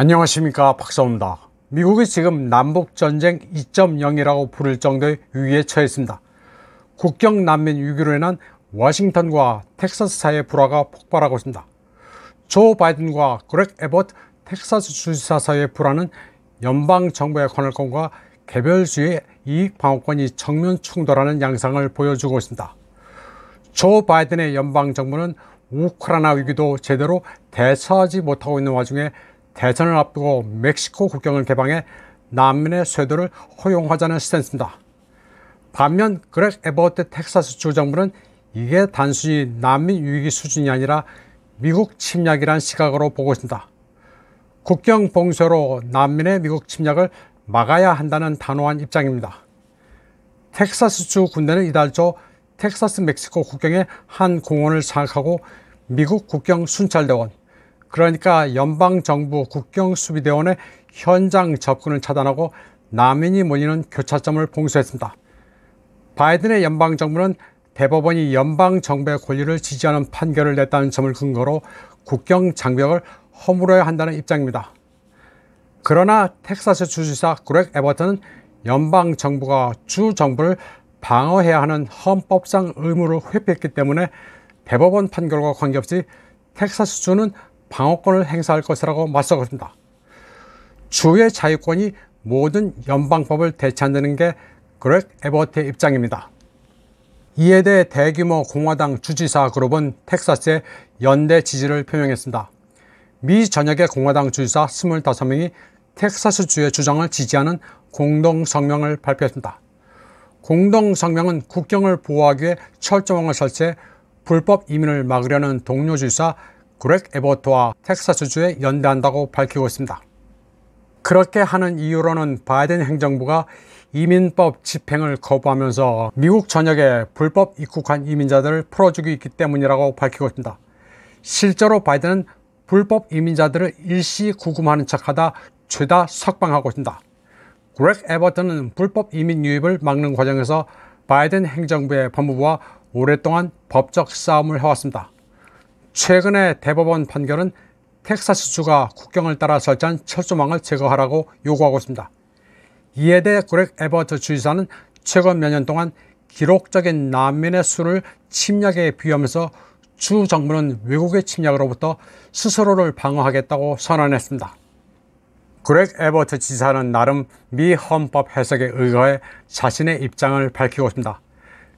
안녕하십니까 박사호입니다. 미국이 지금 남북전쟁 2.0이라고 부를 정도의 위기에 처했습니다. 국경 난민 위기로 인한 워싱턴과 텍사스 사이의 불화가 폭발하고 있습니다. 조 바이든과 그렉 에버트 텍사스 주지사 사이의 불화는 연방정부의 권한권과 개별주의 이익 방어권이 정면 충돌하는 양상을 보여주고 있습니다. 조 바이든의 연방정부는 우크라이나 위기도 제대로 대처하지 못하고 있는 와중에 대선을 앞두고 멕시코 국경을 개방해 난민의 쇄도를 허용하자는 스탠스입니다. 반면 그렉 에버트 텍사스 주 정부는 이게 단순히 난민 위기 수준이 아니라 미국 침략이란 시각으로 보고 있습니다. 국경 봉쇄로 난민의 미국 침략을 막아야 한다는 단호한 입장입니다. 텍사스주 군대는 이달 초 텍사스 멕시코 국경에한 공원을 장악하고 미국 국경 순찰대원, 그러니까 연방정부 국경수비대원의 현장 접근을 차단하고 남인이모이는 교차점을 봉쇄했습니다. 바이든의 연방정부는 대법원이 연방정부의 권리를 지지하는 판결을 냈다는 점을 근거로 국경 장벽을 허물어야 한다는 입장입니다. 그러나 텍사스 주지사 그렉 에버튼은 연방정부가 주정부를 방어해야 하는 헌법상 의무를 회피했기 때문에 대법원 판결과 관계없이 텍사스주는 방어권을 행사할 것이라고 맞서겠습니다. 주의 자유권이 모든 연방법을 대체한다는 게 그렉 에버트의 입장입니다. 이에 대해 대규모 공화당 주지사 그룹은 텍사스에 연대 지지를 표명했습니다. 미 전역의 공화당 주지사 25명이 텍사스주의 주장을 지지하는 공동성명을 발표했습니다. 공동성명은 국경을 보호하기 위해 철조망을 설치해 불법 이민을 막으려는 동료 주지사 그렉 에버트와 텍사스주에 연대한다고 밝히고 있습니다. 그렇게 하는 이유로는 바이든 행정부가 이민법 집행을 거부하면서 미국 전역에 불법 입국한 이민자들을 풀어주기 있기 때문이라고 밝히고 있습니다. 실제로 바이든은 불법 이민자들을 일시 구금하는 척하다 죄다 석방하고 있습니다. 그렉 에버튼는 불법 이민 유입을 막는 과정에서 바이든 행정부의 법무부와 오랫동안 법적 싸움을 해왔습니다. 최근의 대법원 판결은 텍사스주가 국경을 따라 설치한 철조망을 제거하라고 요구하고 있습니다. 이에 대해 그렉 에버트 주지사는 최근 몇 년 동안 기록적인 난민의 수를 침략에 비유하면서 주 정부는 외국의 침략으로부터 스스로를 방어하겠다고 선언했습니다. 그렉 에버트 지사는 나름 미 헌법 해석에 의거해 자신의 입장을 밝히고 있습니다.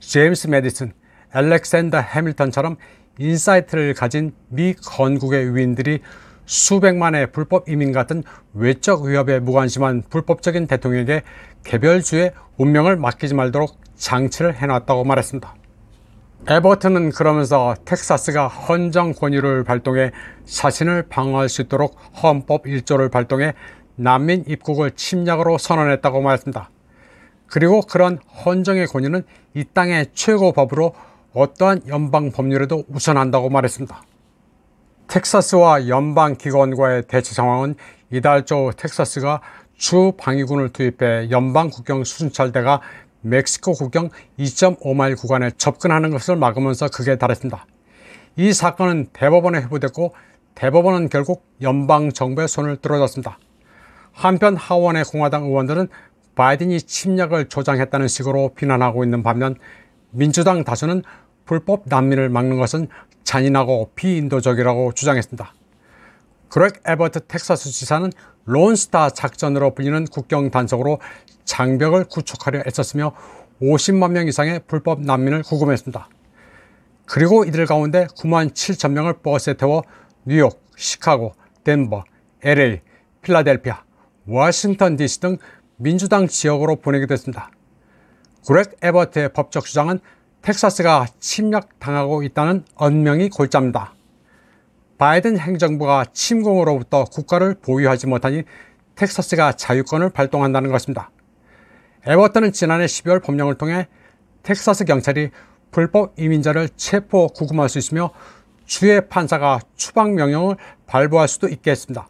제임스 메디슨, 알렉산더 해밀턴처럼 인사이트를 가진 미 건국의 위인들이 수백만의 불법 이민 같은 외적 위협에 무관심한 불법적인 대통령에게 개별주의 운명을 맡기지 말도록 장치를 해놨다고 말했습니다. 에버튼은 그러면서 텍사스가 헌정 권유를 발동해 자신을 방어할 수 있도록 헌법 1조를 발동해 난민 입국을 침략으로 선언했다고 말했습니다. 그리고 그런 헌정의 권유는 이 땅의 최고 법으로 어떠한 연방 법률에도 우선한다고 말했습니다. 텍사스와 연방기관과의 대치 상황은 이달 초 텍사스가 주 방위군을 투입해 연방 국경 수순찰대가 멕시코 국경 2.5마일 구간에 접근하는 것을 막으면서 극에 달했습니다. 이 사건은 대법원에 회부됐고 대법원은 결국 연방정부의 손을 들어줬습니다. 한편 하원의 공화당 의원들은 바이든이 침략을 조장했다는 식으로 비난하고 있는 반면 민주당 다수는 불법 난민을 막는 것은 잔인하고 비인도적이라고 주장했습니다. 그렉 에버트 텍사스 지사는 론스타 작전으로 불리는 국경 단속으로 장벽을 구축하려 애썼으며 50만 명 이상의 불법 난민을 구금했습니다. 그리고 이들 가운데 9만 7천 명을 버스에 태워 뉴욕, 시카고, 덴버, LA, 필라델피아, 워싱턴 DC 등 민주당 지역으로 보내게 됐습니다. 그렉 에버트의 법적 주장은 텍사스가 침략당하고 있다는 언명이 골자입니다. 바이든 행정부가 침공으로부터 국가를 보유하지 못하니 텍사스가 자유권을 발동한다는 것입니다. 에버턴는 지난해 12월 법령을 통해 텍사스 경찰이 불법 이민자를 체포 구금할 수 있으며 주의 판사가 추방 명령을 발부할 수도 있게 했습니다.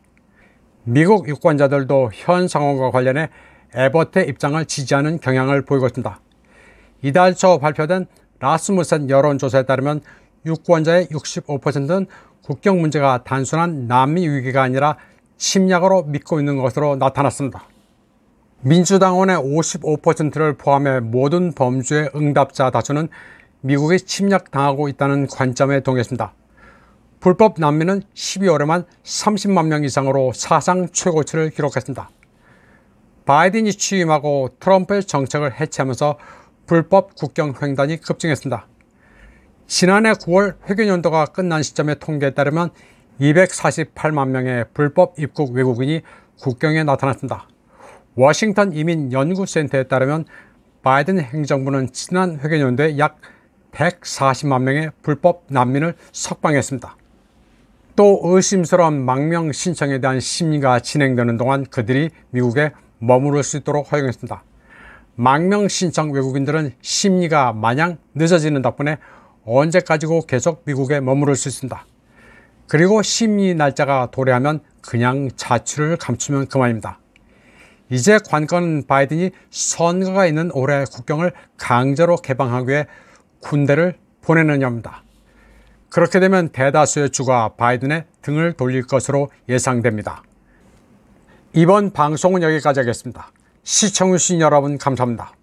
미국 유권자들도 현 상황과 관련해 에버트의 입장을 지지하는 경향을 보이고 있습니다. 이달 초 발표된 라스무센 여론조사에 따르면 유권자의 65%는 국경 문제가 단순한 남미 위기가 아니라 침략으로 믿고 있는 것으로 나타났습니다. 민주당원의 55%를 포함해 모든 범주의 응답자 다수는 미국이 침략당하고 있다는 관점에 동의했습니다. 불법 난민은 12월에만 30만 명 이상으로 사상 최고치를 기록했습니다. 바이든이 취임하고 트럼프의 정책을 해체하면서 불법 국경 횡단이 급증했습니다. 지난해 9월 회계연도가 끝난 시점의 통계에 따르면 248만 명의 불법 입국 외국인이 국경에 나타났습니다. 워싱턴 이민 연구센터에 따르면 바이든 행정부는 지난 회계연도에 약 140만 명의 불법 난민을 석방했습니다. 또 의심스러운 망명 신청에 대한 심의가 진행되는 동안 그들이 미국에 머무를 수 있도록 허용했습니다. 망명 신청 외국인들은 심리가 마냥 늦어지는 덕분에 언제까지고 계속 미국에 머무를 수 있습니다. 그리고 심리 날짜가 도래하면 그냥 자취를 감추면 그만입니다. 이제 관건 바이든이 선거가 있는 올해 국경을 강제로 개방하기 위해 군대를 보내느냐입니다. 그렇게 되면 대다수의 주가 바이든의 등을 돌릴 것으로 예상됩니다. 이번 방송은 여기까지 하겠습니다. 시청해주신 여러분 감사합니다.